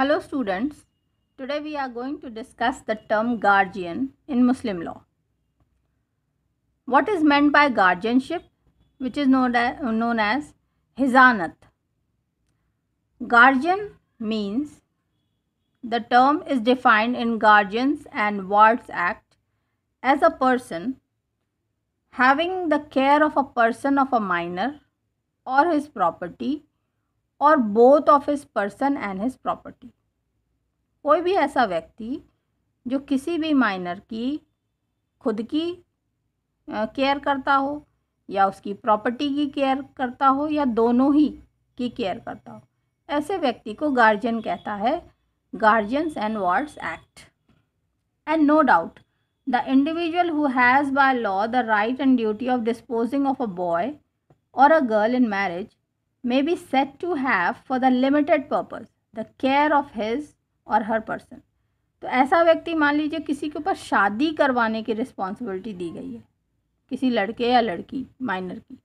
Hello students, today we are going to discuss the term guardian in Muslim law. What is meant by guardianship which is known as, known as hizanat. Guardian means the term is defined in Guardians and Wards Act as a person having the care of a person of a minor or his property और both of his person and his property कोई भी ऐसा व्यक्ति जो किसी भी minor की खुद की केयर करता हो या उसकी प्रॉपर्टी की केयर करता हो या दोनों ही की केयर करता हो ऐसे व्यक्ति को गार्जियन कहता है guardians and wards act and no doubt the individual who has by law the right and duty of disposing of a boy or a girl in marriage may be said to have for the limited purpose the care of his or her person तो ऐसा व्यक्ति मान लीजिए किसी के ऊपर शादी करवाने की रिस्पॉन्सिबिलिटी दी गई है किसी लड़के या लड़की माइनर की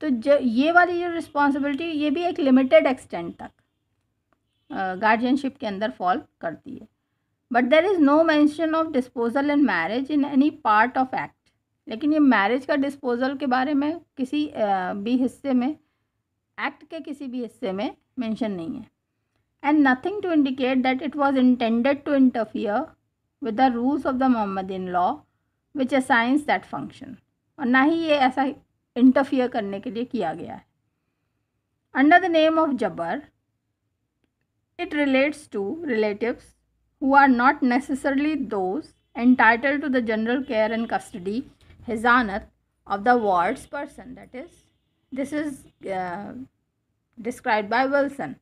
तो जो ये वाली जो रिस्पॉन्सिबिलिटी ये भी एक लिमिटेड एक्सटेंट तक गार्जियनशिप के अंदर फॉल करती है but there is no mention of disposal in marriage in any part of act लेकिन ये मैरिज का डिस्पोजल के बारे में किसी uh, भी हिस्से में एक्ट के किसी भी हिस्से में मेंशन नहीं है and nothing to indicate that it was intended to interfere with the rules of the Mohammedan law which assigns that function और ना ही ये ऐसा इंटरफियर करने के लिए किया गया है अंडर द नेम ऑफ जबर it relates to relative who are not necessarily those entitled to the general care and custody हिजानत of the wards person that is This is uh, described by Wilson.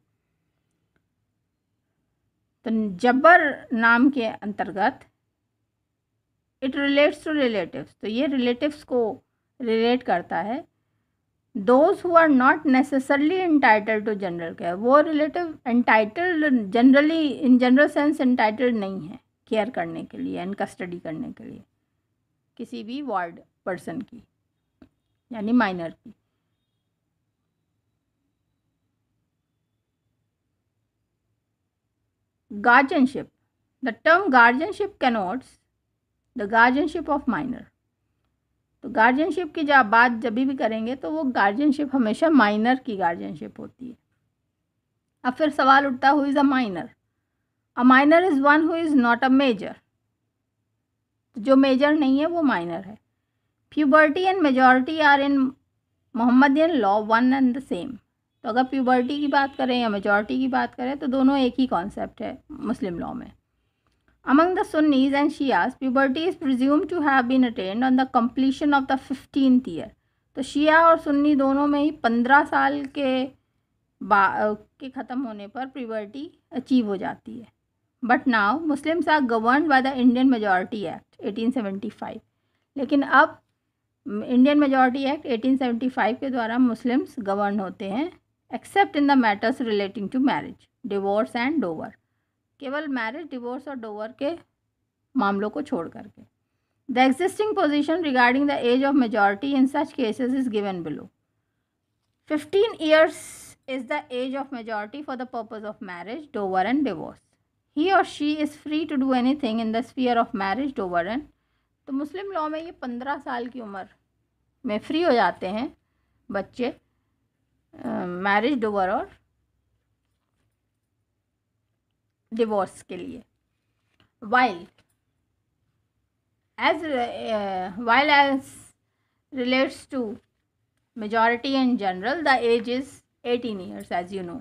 तो जबर नाम के अंतर्गत it relates to relatives तो ये relatives को relate करता है those who are not necessarily entitled to general care वो relative entitled generally in general sense entitled नहीं है केयर करने के लिए एंड कस्टडी करने के लिए किसी भी वार्ड पर्सन की यानी माइनर की guardianship the term guardianship connotes the guardianship of minor तो गार्जियनशिप की जब बात जब भी करेंगे तो वो गार्जियनशिप हमेशा माइनर की गार्जियनशिप होती है अब फिर सवाल उठता है who is a minor a minor is one who is not a major जो मेजर नहीं है वो माइनर है puberty and majority are in Mohammedan law one and the same तो अगर प्यूबर्टी की बात करें या मेजॉरिटी की बात करें तो दोनों एक ही कॉन्सेप्ट है मुस्लिम लॉ में among the Sunnis and Shias puberty is presume to have been attend on the completion of the fifteenth year तो शिया और सुन्नी दोनों में ही पंद्रह साल के बा के ख़त्म होने पर प्यूबर्टी अचीव हो जाती है but now Muslims are govern by the Indian majority act 1875 लेकिन अब इंडियन मेजॉरिटी एक्ट 1875 के द्वारा मुस्लिम्स गवर्न होते हैं except in the matters relating to marriage divorce and dower केवल मैरिज डिवोर्स और डोवर के मामलों को छोड़ करके the existing position regarding the age of majority in such cases is given below fifteen years is the age of majority for the purpose of marriage dower and divorce he or she is free to do anything in the sphere of marriage dower and तो Muslim law में ये पंद्रह साल की उम्र में free हो जाते हैं बच्चे मैरिज डोवर और डिवोर्स के लिए while age while age relates to majority in general the age is eighteen years age you know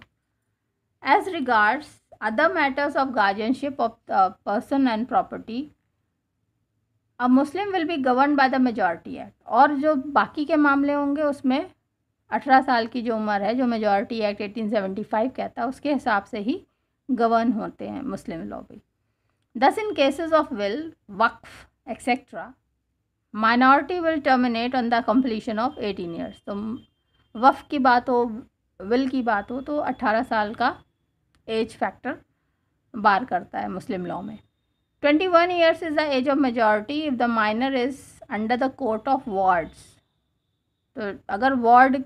age regards other matters of guardianship of the person and property a Muslim will be govern by the majority act और जो बाकी के मामले होंगे उसमें अठारह साल की जो उम्र है जो मेजॉरिटी एक्ट 1875 कहता है उसके हिसाब से ही गवर्न होते हैं मुस्लिम लॉ भी thus in cases of will waqf etcetera minority will terminate on the completion of eighteen years तो वफ की बात हो विल की बात हो तो अट्ठारह साल का एज फैक्टर बार करता है मुस्लिम लॉ में twenty one years is the age of majority if the minor is under the court of wards तो अगर वार्ड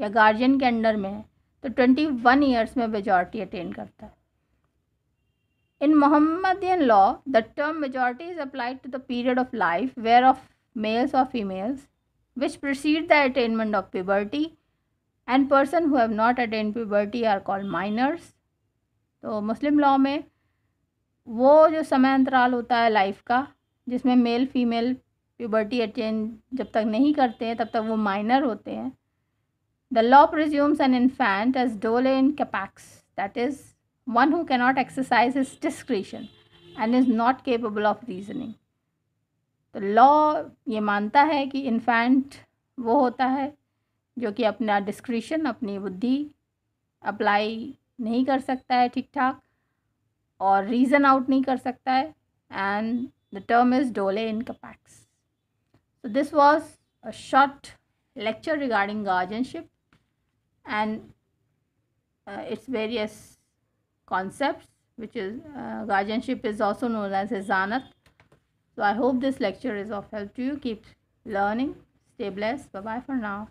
या गार्जियन के अंडर में है तो ट्वेंटी वन ईयर्स में मेजॉरिटी अटेंड करता है in Mohammedan law the term majority is applied to the period of life where of males और females which proceed the attainment of puberty and person who have not attained puberty are called minors तो Muslim law में वो जो समय अंतराल होता है life का जिसमें मेल फीमेल प्यूबर्टी अटेंड जब तक नहीं करते हैं तब तक वो माइनर होते हैं The law presumes an infant as dole in capax, that is, one who cannot exercise his discretion and is not capable of reasoning. The law, ये मानता है कि infant वो होता है जो कि अपना discretion, अपनी बुद्धि apply नहीं कर सकता है ठीक ठाक और reason out नहीं कर सकता है and the term is डोले इन So this was a short lecture regarding guardianship and uh, its various concepts which is uh, guardianship is also known as zanat. so i hope this lecture is of help to you keep learning stay blessed bye bye for now